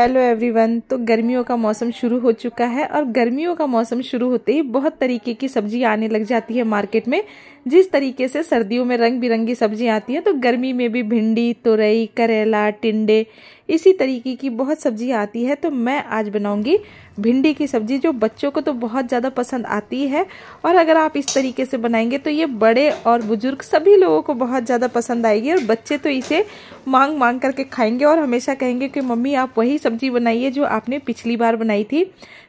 hello everyone तो गर्मियों का मौसम शुरू हो चुका है और गर्मियों का मौसम शुरू होते ही बहुत तरीके की सब्जी आने लग जाती है मार्केट में जिस तरीके से सर्दियों में रंग बिरंगी सब्जी आती है तो गर्मी में भी भिंडी तुरई करेला टिंडे इसी तरीके की बहुत सब्जी आती है तो मैं आज बनाऊंगी भिंडी की सब्जी जो बच्चों को तो बहुत ज़्यादा पसंद आती है और अगर आप इस तरीके से बनाएंगे तो ये बड़े और बुजुर्ग सभी लोगों को बहुत ज़्यादा पसंद आएगी और बच्चे तो इसे मांग मांग करके खाएंगे और हमेशा कहेंगे कि मम्मी आप वही सब्जी सब्जी बनाई है जो आपने पिछली बार बनाई थी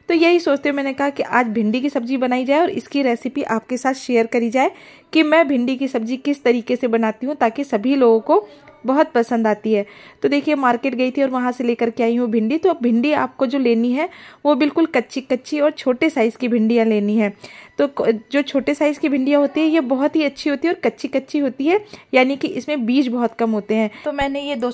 तो यही सोचते हुए मैंने कहा कि आज भिंडी की सब्जी बनाई जाए और इसकी रेसिपी आपके साथ शेयर करी जाए कि मैं भिंडी की सब्जी किस तरीके से बनाती हूँ ताकि सभी लोगों को बहुत पसंद आती है तो देखिए मार्केट गई थी और वहाँ से लेकर के आई हूँ भिंडी तो अब भिंडी आपको जो लेनी है वो बिल्कुल कच्ची कच्ची और छोटे साइज़ की भिंडियाँ लेनी है तो जो छोटे साइज़ की भिंडियाँ होती है ये बहुत ही अच्छी होती है और कच्ची कच्ची होती है यानी कि इसमें बीज बहुत कम होते हैं तो मैंने ये दो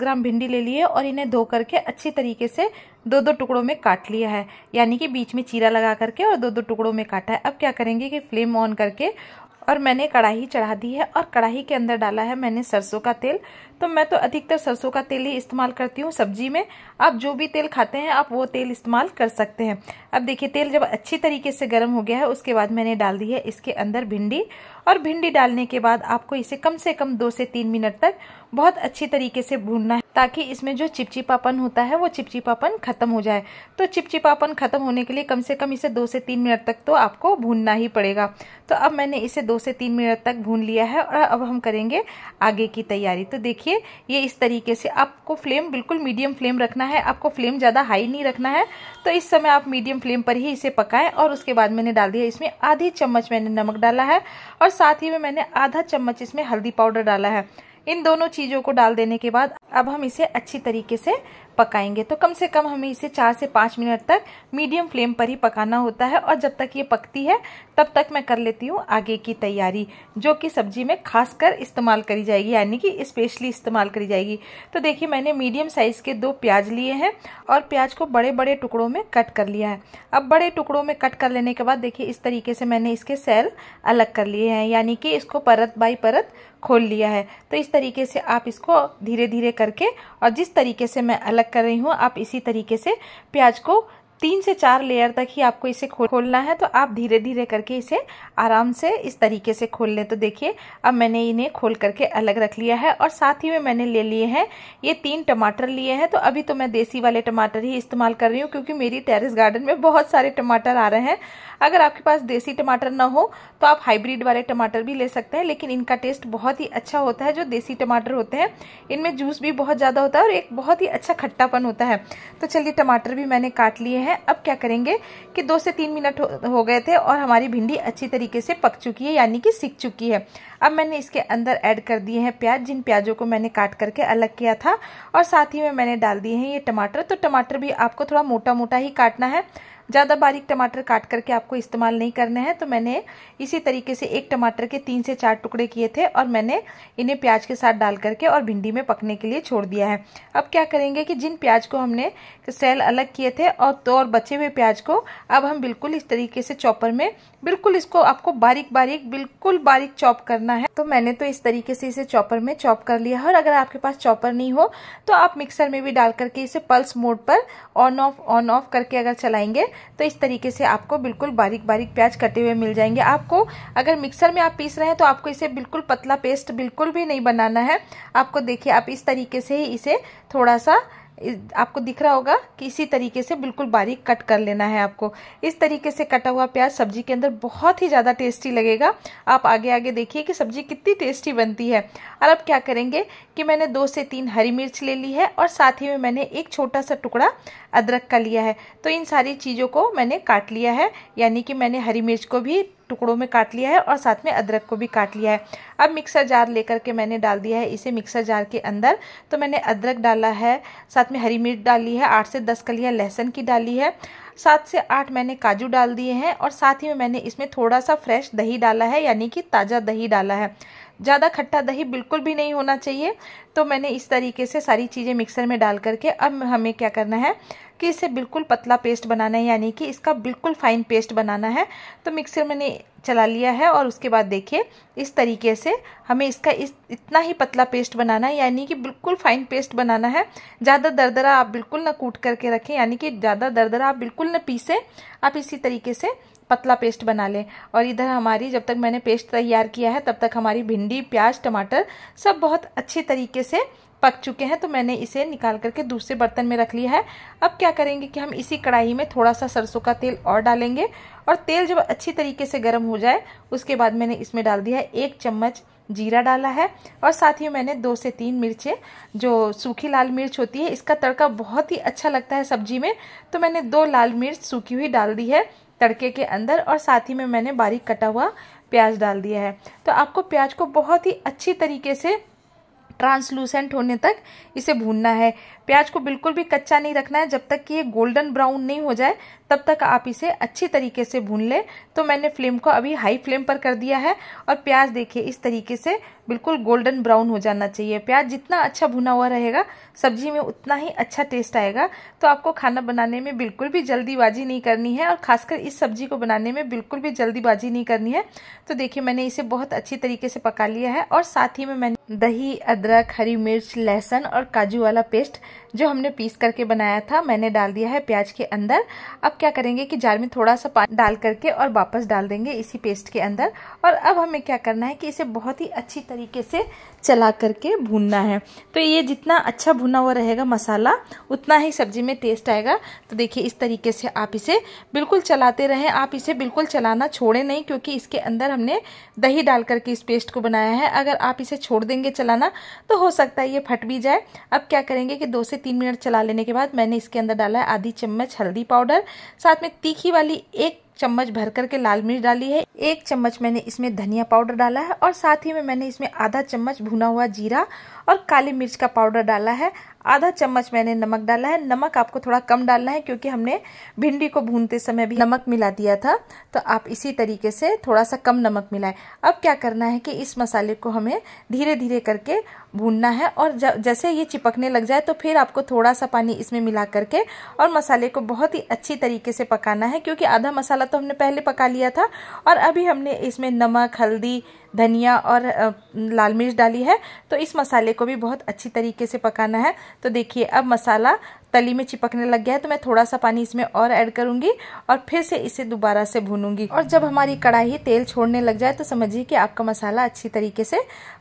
ग्राम भिंडी ले ली है और इन्हें धो करके अच्छी तरीके से दो दो टुकड़ों में काट लिया है यानी कि बीच में चीरा लगा करके और दो दो टुकड़ों में काटा है अब क्या करेंगे कि फ्लेम ऑन करके और मैंने कढ़ाई चढ़ा दी है और कढ़ाई के अंदर डाला है मैंने सरसों का तेल तो मैं तो अधिकतर सरसों का तेल ही इस्तेमाल करती हूँ सब्जी में आप जो भी तेल खाते हैं आप वो तेल इस्तेमाल कर सकते हैं अब देखिए तेल जब अच्छी तरीके से गर्म हो गया है उसके बाद मैंने डाल दी है इसके अंदर भिंडी और भिंडी डालने के बाद आपको इसे कम से कम दो से तीन मिनट तक बहुत अच्छी तरीके से भूनना है ताकि इसमें जो चिपचिपापन होता है वो चिपचिपापन खत्म हो जाए तो चिपचिपापन खत्म होने के लिए कम से कम इसे दो से तीन मिनट तक तो आपको भूनना ही पड़ेगा तो अब मैंने इसे दो से तीन मिनट तक भून लिया है और अब हम करेंगे आगे की तैयारी तो देखिए ये इस तरीके से आपको फ्लेम बिल्कुल मीडियम फ्लेम रखना है आपको फ्लेम ज़्यादा हाई नहीं रखना है तो इस समय आप मीडियम फ्लेम पर ही इसे पकाएं और उसके बाद मैंने डाल दिया इसमें आधी चम्मच मैंने नमक डाला है और साथ ही में मैंने आधा चम्मच इसमें हल्दी पाउडर डाला है इन दोनों चीज़ों को डाल देने के बाद अब हम इसे अच्छी तरीके से पकाएंगे तो कम से कम हमें इसे चार से पाँच मिनट तक मीडियम फ्लेम पर ही पकाना होता है और जब तक ये पकती है तब तक मैं कर लेती हूँ आगे की तैयारी जो कि सब्जी में खासकर इस्तेमाल करी जाएगी यानी कि स्पेशली इस्तेमाल करी जाएगी तो देखिए मैंने मीडियम साइज़ के दो प्याज लिए हैं और प्याज को बड़े बड़े टुकड़ों में कट कर लिया है अब बड़े टुकड़ों में कट कर लेने के बाद देखिए इस तरीके से मैंने इसके सेल अलग कर लिए हैं यानी कि इसको परत बाई परत खोल लिया है तो इस तरीके से आप इसको धीरे धीरे करके और जिस तरीके से मैं अलग कर रही हूँ आप इसी तरीके से प्याज को तीन से चार लेयर तक ही आपको इसे खोलना है तो आप धीरे धीरे करके इसे आराम से इस तरीके से खोल लें तो देखिए अब मैंने इन्हें खोल करके अलग रख लिया है और साथ ही में मैंने ले लिए हैं ये तीन टमाटर लिए हैं तो अभी तो मैं देसी वाले टमाटर ही इस्तेमाल कर रही हूँ क्योंकि मेरी टेरिस गार्डन में बहुत सारे टमाटर आ रहे हैं अगर आपके पास देसी टमाटर ना हो तो आप हाइब्रिड वाले टमाटर भी ले सकते हैं लेकिन इनका टेस्ट बहुत ही अच्छा होता है जो देसी टमाटर होते हैं इनमें जूस भी बहुत ज़्यादा होता है और एक बहुत ही अच्छा खट्टापन होता है तो चलिए टमाटर भी मैंने काट लिए हैं है अब क्या करेंगे कि दो से तीन मिनट हो गए थे और हमारी भिंडी अच्छी तरीके से पक चुकी है यानी कि सीख चुकी है अब मैंने इसके अंदर ऐड कर दिए हैं प्याज जिन प्याजों को मैंने काट करके अलग किया था और साथ ही में मैंने डाल दिए हैं ये टमाटर तो टमाटर भी आपको थोड़ा मोटा मोटा ही काटना है ज़्यादा बारीक टमाटर काट करके आपको इस्तेमाल नहीं करने हैं तो मैंने इसी तरीके से एक टमाटर के तीन से चार टुकड़े किए थे और मैंने इन्हें प्याज के साथ डाल करके और भिंडी में पकने के लिए छोड़ दिया है अब क्या करेंगे कि जिन प्याज को हमने सेल अलग किए थे और तो और बचे हुए प्याज को अब हम बिल्कुल इस तरीके से चॉपर में बिल्कुल इसको आपको बारीक बारीक बिल्कुल बारीक चॉप करना है तो मैंने तो इस तरीके से इसे चॉपर में चॉप कर लिया है और अगर आपके पास चॉपर नहीं हो तो आप मिक्सर में भी डाल करके इसे पल्स मोड पर ऑन ऑफ ऑन ऑफ करके अगर चलाएंगे तो इस तरीके से आपको बिल्कुल बारीक बारीक प्याज कटे हुए मिल जाएंगे आपको अगर मिक्सर में आप पीस रहे हैं तो आपको इसे बिल्कुल पतला पेस्ट बिल्कुल भी नहीं बनाना है आपको देखिए आप इस तरीके से ही इसे थोड़ा सा आपको दिख रहा होगा कि इसी तरीके से बिल्कुल बारीक कट कर लेना है आपको इस तरीके से कटा हुआ प्याज सब्जी के अंदर बहुत ही ज़्यादा टेस्टी लगेगा आप आगे आगे देखिए कि सब्जी कितनी टेस्टी बनती है और अब क्या करेंगे कि मैंने दो से तीन हरी मिर्च ले ली है और साथ ही में मैंने एक छोटा सा टुकड़ा अदरक का लिया है तो इन सारी चीज़ों को मैंने काट लिया है यानी कि मैंने हरी मिर्च को भी टुकड़ों में काट लिया है और साथ में अदरक को भी काट लिया है अब मिक्सर जार लेकर के मैंने डाल दिया है इसे मिक्सर जार के अंदर तो मैंने अदरक डाला है साथ में हरी मिर्च डाली है आठ से दस कलियाँ लहसुन की डाली है सात से आठ मैंने काजू डाल दिए हैं और साथ ही में मैंने इसमें थोड़ा सा फ्रेश दही डाला है यानी कि ताज़ा दही डाला है ज़्यादा खट्टा दही बिल्कुल भी नहीं होना चाहिए तो मैंने इस तरीके से सारी चीज़ें मिक्सर में डाल करके अब हमें क्या करना है कि इसे बिल्कुल पतला पेस्ट बनाना है यानी कि इसका बिल्कुल फाइन पेस्ट बनाना है तो मिक्सर मैंने चला लिया है और उसके बाद देखिए इस तरीके से हमें इसका इस इतना ही पतला पेस्ट बनाना है यानी कि बिल्कुल फाइन पेस्ट बनाना है ज़्यादा दरदरा आप बिल्कुल ना कूट करके रखें यानी कि ज़्यादा दरदरा आप बिल्कुल ना पीसें आप इसी तरीके से पतला पेस्ट बना लें और इधर हमारी जब तक मैंने पेस्ट तैयार किया है तब तक हमारी भिंडी प्याज टमाटर सब बहुत अच्छे तरीके से पक चुके हैं तो मैंने इसे निकाल करके दूसरे बर्तन में रख लिया है अब क्या करेंगे कि हम इसी कढ़ाई में थोड़ा सा सरसों का तेल और डालेंगे और तेल जब अच्छी तरीके से गर्म हो जाए उसके बाद मैंने इसमें डाल दिया है एक चम्मच जीरा डाला है और साथ ही मैंने दो से तीन मिर्चें जो सूखी लाल मिर्च होती है इसका तड़का बहुत ही अच्छा लगता है सब्जी में तो मैंने दो लाल मिर्च सूखी हुई डाल दी है तड़के के अंदर और साथ ही में मैंने बारीक कटा हुआ प्याज डाल दिया है तो आपको प्याज को बहुत ही अच्छी तरीके से ट्रांसलूसेंट होने तक इसे भूनना है प्याज को बिल्कुल भी कच्चा नहीं रखना है जब तक कि ये गोल्डन ब्राउन नहीं हो जाए तब तक आप इसे अच्छी तरीके से भून लें तो मैंने फ्लेम को अभी हाई फ्लेम पर कर दिया है और प्याज देखिए इस तरीके से बिल्कुल गोल्डन ब्राउन हो जाना चाहिए प्याज जितना अच्छा भुना हुआ रहेगा सब्जी में उतना ही अच्छा टेस्ट आएगा तो आपको खाना बनाने में बिल्कुल भी जल्दीबाजी नहीं करनी है और ख़ासकर इस सब्जी को बनाने में बिल्कुल भी जल्दीबाजी नहीं करनी है तो देखिए मैंने इसे बहुत अच्छी तरीके से पका लिया है और साथ ही में मैंने दही अदरक हरी मिर्च लहसुन और काजू वाला पेस्ट जो हमने पीस करके बनाया था मैंने डाल दिया है प्याज के अंदर अब क्या करेंगे कि जार में थोड़ा सा पानी डाल करके और वापस डाल देंगे इसी पेस्ट के अंदर और अब हमें क्या करना है कि इसे बहुत ही अच्छी तरीके से चला करके भूनना है तो ये जितना अच्छा भुना हुआ रहेगा मसाला उतना ही सब्जी में टेस्ट आएगा तो देखिए इस तरीके से आप इसे बिल्कुल चलाते रहें आप इसे बिल्कुल चलाना छोड़ें नहीं क्योंकि इसके अंदर हमने दही डाल करके इस पेस्ट को बनाया है अगर आप इसे छोड़ देंगे चलाना तो हो सकता है ये फट भी जाए अब क्या करेंगे कि दो से तीन मिनट चला लेने के बाद मैंने इसके अंदर डाला है आधी चम्मच हल्दी पाउडर साथ में तीखी वाली एक चम्मच भर करके लाल मिर्च डाली है एक चम्मच मैंने इसमें धनिया पाउडर डाला है और साथ ही में मैंने इसमें आधा चम्मच भुना हुआ जीरा और काली मिर्च का पाउडर डाला है आधा चम्मच मैंने नमक डाला है नमक आपको थोड़ा कम डालना है क्योंकि हमने भिंडी को भूनते समय भी नमक मिला दिया था तो आप इसी तरीके से थोड़ा सा कम नमक मिलाएं अब क्या करना है कि इस मसाले को हमें धीरे धीरे करके भूनना है और जैसे ये चिपकने लग जाए तो फिर आपको थोड़ा सा पानी इसमें मिला करके और मसाले को बहुत ही अच्छी तरीके से पकाना है क्योंकि आधा मसाला तो हमने पहले पका लिया था और अभी हमने इसमें नमक हल्दी धनिया और लाल मिर्च डाली है तो इस मसाले को भी बहुत अच्छी तरीके से पकाना है तो देखिए अब मसाला तली में चिपकने लग गया है तो मैं थोड़ा सा पानी इसमें और ऐड करूंगी और फिर से इसे दोबारा से भूनूंगी और जब हमारी कढ़ाई तेल छोड़ने लग जाए तो समझिए कि आपका मसाला अच्छी तरीके से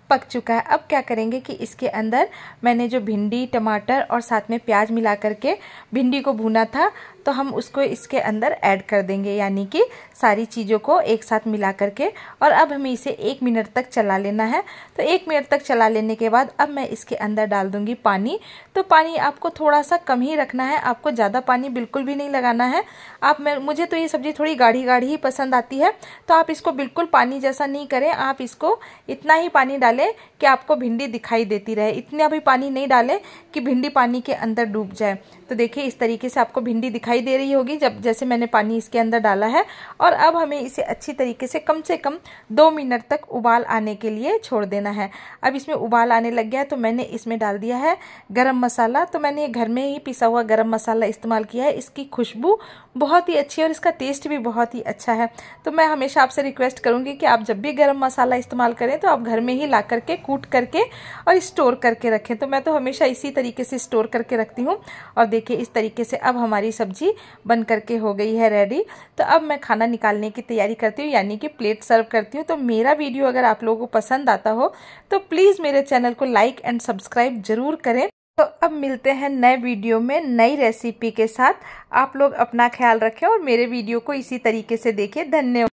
पक चुका है अब क्या करेंगे कि इसके अंदर मैंने जो भिंडी टमाटर और साथ में प्याज मिला करके भिंडी को भुना था तो हम उसको इसके अंदर ऐड कर देंगे यानी कि सारी चीज़ों को एक साथ मिला करके और अब हमें इसे एक मिनट तक चला लेना है तो एक मिनट तक चला लेने के बाद अब मैं इसके अंदर डाल दूँगी पानी तो पानी आपको थोड़ा सा कम ही रखना है आपको ज़्यादा पानी बिल्कुल भी नहीं लगाना है आप मैं मुझे तो ये सब्ज़ी थोड़ी गाढ़ी गाढ़ी ही पसंद आती है तो आप इसको बिल्कुल पानी जैसा नहीं करें आप इसको इतना ही पानी डालें कि आपको भिंडी दिखाई देती रहे इतना भी पानी नहीं डालें कि भिंडी पानी के अंदर डूब जाए तो देखिए इस तरीके से आपको भिंडी दिखाई दे रही होगी जब जैसे मैंने पानी इसके अंदर डाला है और अब हमें इसे अच्छी तरीके से कम से कम दो मिनट तक उबाल आने के लिए छोड़ देना है अब इसमें उबाल आने लग गया है तो मैंने इसमें डाल दिया है गरम मसाला तो मैंने घर में ही पिसा हुआ गरम मसाला इस्तेमाल किया है इसकी खुशबू बहुत ही अच्छी है और इसका टेस्ट भी बहुत ही अच्छा है तो मैं हमेशा आपसे रिक्वेस्ट करूँगी कि आप जब भी गर्म मसाला इस्तेमाल करें तो आप घर में ही ला करके कूट करके और स्टोर करके रखें तो मैं तो हमेशा इसी तरीके से स्टोर करके रखती हूँ और देखिए इस तरीके से अब हमारी सब्जी बन करके हो गई है रेडी तो अब मैं खाना निकालने की तैयारी करती हूँ यानी कि प्लेट सर्व करती हूँ तो मेरा वीडियो अगर आप लोगों को पसंद आता हो तो प्लीज़ मेरे चैनल को लाइक एंड सब्सक्राइब ज़रूर करें तो अब मिलते हैं नए वीडियो में नई रेसिपी के साथ आप लोग अपना ख्याल रखें और मेरे वीडियो को इसी तरीके से देखें धन्यवाद